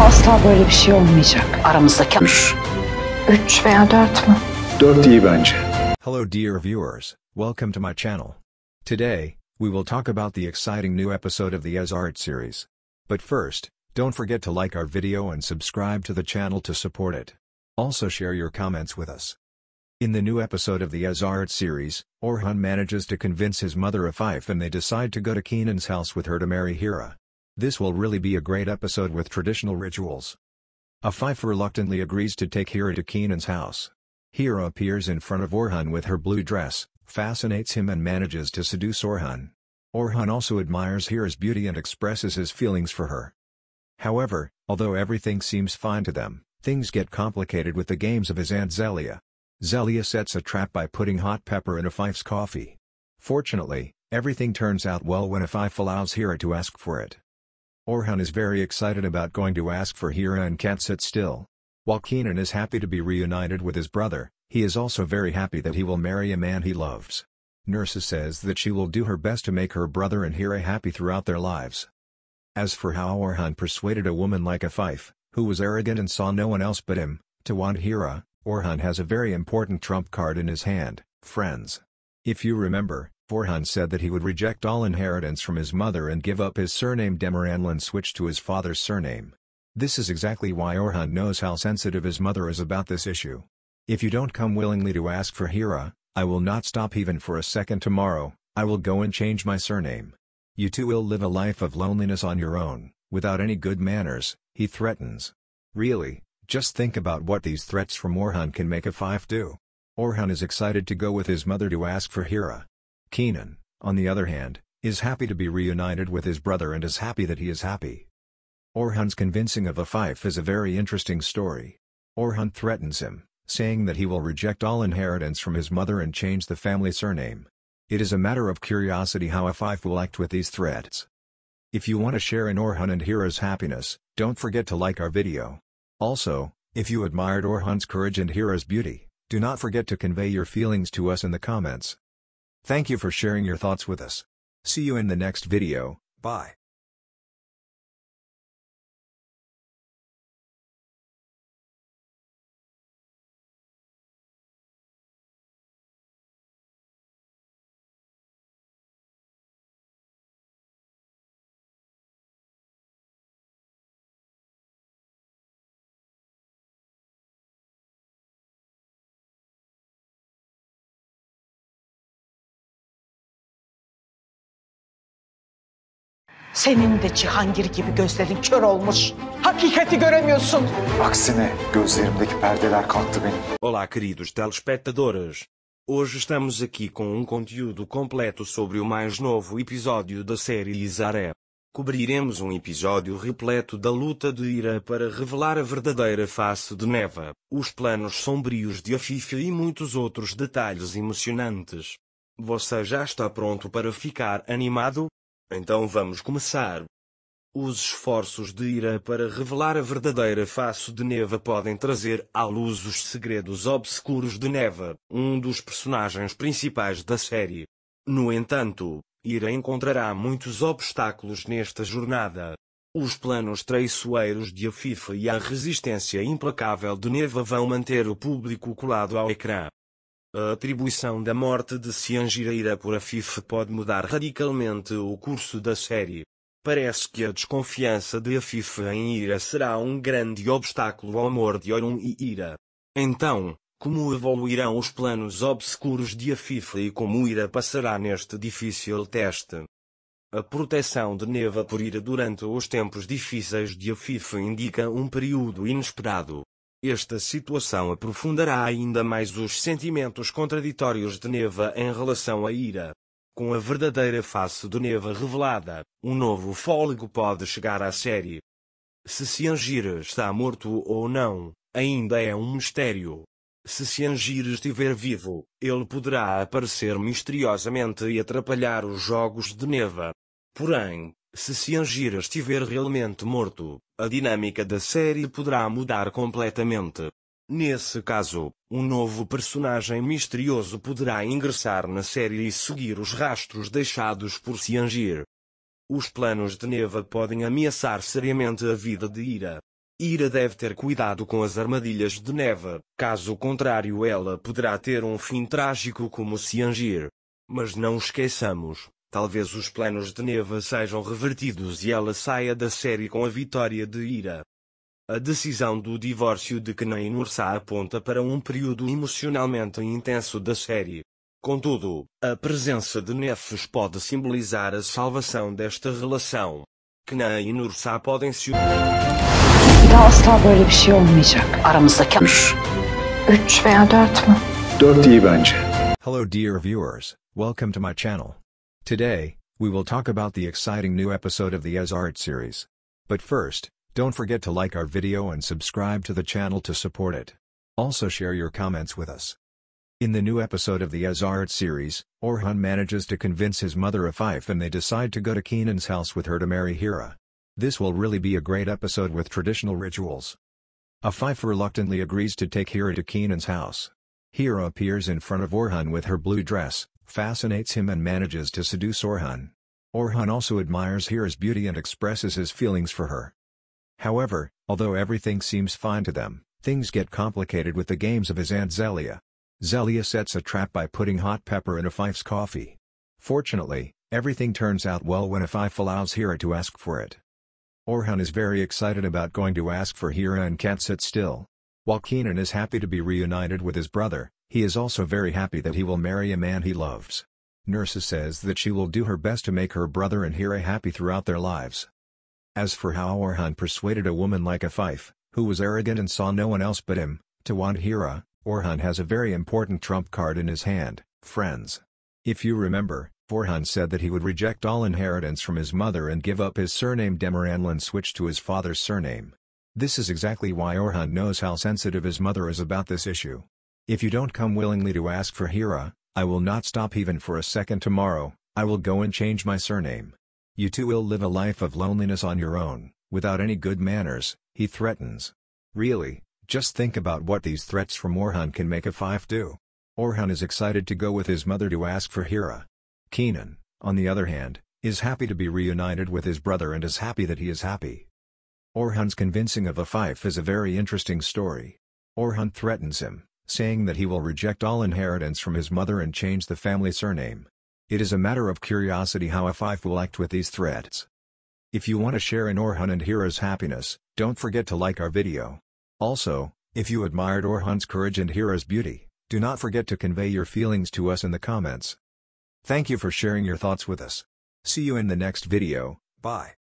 asla böyle bir şey olmayacak. Aramızdaki... Üç. Üç veya dört mü? Dört iyi bence. Hello dear viewers, welcome to my channel. Today, we will talk about the exciting new episode of the Ez Art series. But first, don't forget to like our video and subscribe to the channel to support it. Also share your comments with us. In the new episode of the Ez Art series, Orhan manages to convince his mother of Fife and they decide to go to Keenan's house with her to marry Hira. This will really be a great episode with traditional rituals. Fife reluctantly agrees to take Hira to Keenan's house. Hira appears in front of Orhan with her blue dress, fascinates him and manages to seduce Orhan. Orhan also admires Hira's beauty and expresses his feelings for her. However, although everything seems fine to them, things get complicated with the games of his aunt Zelia. Zelia sets a trap by putting hot pepper in Fife's coffee. Fortunately, everything turns out well when Fife allows Hira to ask for it. Orhan is very excited about going to ask for Hira and can't sit still. While Keenan is happy to be reunited with his brother, he is also very happy that he will marry a man he loves. Nursa says that she will do her best to make her brother and Hira happy throughout their lives. As for how Orhan persuaded a woman like a fife, who was arrogant and saw no one else but him, to want Hira, Orhan has a very important trump card in his hand, friends. If you remember, Orhan said that he would reject all inheritance from his mother and give up his surname Demiranel and switch to his father's surname. This is exactly why Orhan knows how sensitive his mother is about this issue. If you don't come willingly to ask for Hira, I will not stop even for a second tomorrow, I will go and change my surname. You two will live a life of loneliness on your own, without any good manners, he threatens. Really, just think about what these threats from Orhan can make a fife do. Orhan is excited to go with his mother to ask for Hira. Keenan, on the other hand, is happy to be reunited with his brother and is happy that he is happy. Orhan's convincing of a fife is a very interesting story. Orhan threatens him, saying that he will reject all inheritance from his mother and change the family surname. It is a matter of curiosity how a fife will act with these threats. If you want to share in Orhan and Hira's happiness, don't forget to like our video. Also, if you admired Orhan's courage and Hira's beauty, do not forget to convey your feelings to us in the comments. Thank you for sharing your thoughts with us. See you in the next video, bye. Senin de Cihangir gibi gözlerin kör olmuş. Hakikati göremiyorsun. Aksine gözlerimdeki perdeler kalktı benim. Olá queridos telespectadores. Hoje estamos aqui com um conteúdo completo sobre o mais novo episódio da série Isaré. Cobriremos um episódio repleto da luta de Ira para revelar a verdadeira face de Neva, os planos sombrios de Afifa e muitos outros detalhes emocionantes. Você já está pronto para ficar animado? Então vamos começar. Os esforços de Ira para revelar a verdadeira face de Neva podem trazer à luz os segredos obscuros de Neva, um dos personagens principais da série. No entanto, Ira encontrará muitos obstáculos nesta jornada. Os planos traiçoeiros de Afifa e a resistência implacável de Neva vão manter o público colado ao ecrã. A atribuição da morte de Ciangireira por Afif pode mudar radicalmente o curso da série. Parece que a desconfiança de Afif em Ira será um grande obstáculo ao amor de Orun e Ira. Então, como evoluirão os planos obscuros de Afif e como Ira passará neste difícil teste? A proteção de Neva por Ira durante os tempos difíceis de Afif indica um período inesperado. Esta situação aprofundará ainda mais os sentimentos contraditórios de Neva em relação à ira. Com a verdadeira face de Neva revelada, um novo fôlego pode chegar à série. Se Siangir está morto ou não, ainda é um mistério. Se Siangir estiver vivo, ele poderá aparecer misteriosamente e atrapalhar os jogos de Neva. Porém, se Ciangira estiver realmente morto, a dinâmica da série poderá mudar completamente. Nesse caso, um novo personagem misterioso poderá ingressar na série e seguir os rastros deixados por Ciangir. Os planos de Neva podem ameaçar seriamente a vida de Ira. Ira deve ter cuidado com as armadilhas de Neva, caso contrário ela poderá ter um fim trágico como Ciangir. Mas não esqueçamos, Talvez os planos de Neva sejam revertidos e ela saia da série com a vitória de Ira. A decisão do divórcio de e Nursa aponta para um período emocionalmente intenso da série. Contudo, a presença de Nefes pode simbolizar a salvação desta relação. Kane e Nursa podem se unir. Hello dear viewers, welcome to my channel. Today, we will talk about the exciting new episode of the As Art series. But first, don't forget to like our video and subscribe to the channel to support it. Also share your comments with us. In the new episode of the As Art series, Orhan manages to convince his mother of Fife and they decide to go to Keenan's house with her to marry Hira. This will really be a great episode with traditional rituals. Fife reluctantly agrees to take Hira to Keenan's house. Hira appears in front of Orhan with her blue dress, fascinates him and manages to seduce Orhan. Orhan also admires Hira's beauty and expresses his feelings for her. However, although everything seems fine to them, things get complicated with the games of his aunt Zelia. Zelia sets a trap by putting hot pepper in Afife's coffee. Fortunately, everything turns out well when Afife allows Hira to ask for it. Orhan is very excited about going to ask for Hira and can't sit still. While Keenan is happy to be reunited with his brother, he is also very happy that he will marry a man he loves. Nurse says that she will do her best to make her brother and Hira happy throughout their lives. As for how Orhan persuaded a woman like a Fife, who was arrogant and saw no one else but him, to want Hira, Orhan has a very important trump card in his hand, friends. If you remember, Orhan said that he would reject all inheritance from his mother and give up his surname Demiranel and switch to his father's surname. This is exactly why Orhan knows how sensitive his mother is about this issue. If you don't come willingly to ask for Hira, I will not stop even for a second tomorrow, I will go and change my surname. You too will live a life of loneliness on your own, without any good manners, he threatens. Really, just think about what these threats from Orhan can make a fife do. Orhan is excited to go with his mother to ask for Hira. Keenan, on the other hand, is happy to be reunited with his brother and is happy that he is happy. Orhan's convincing of a fife is a very interesting story. Orhan threatens him, saying that he will reject all inheritance from his mother and change the family surname. It is a matter of curiosity how a five will act with these threats. If you want to share in Orhun and Hira's happiness, don't forget to like our video. Also, if you admired Orhun's courage and Hira's beauty, do not forget to convey your feelings to us in the comments. Thank you for sharing your thoughts with us. See you in the next video, bye.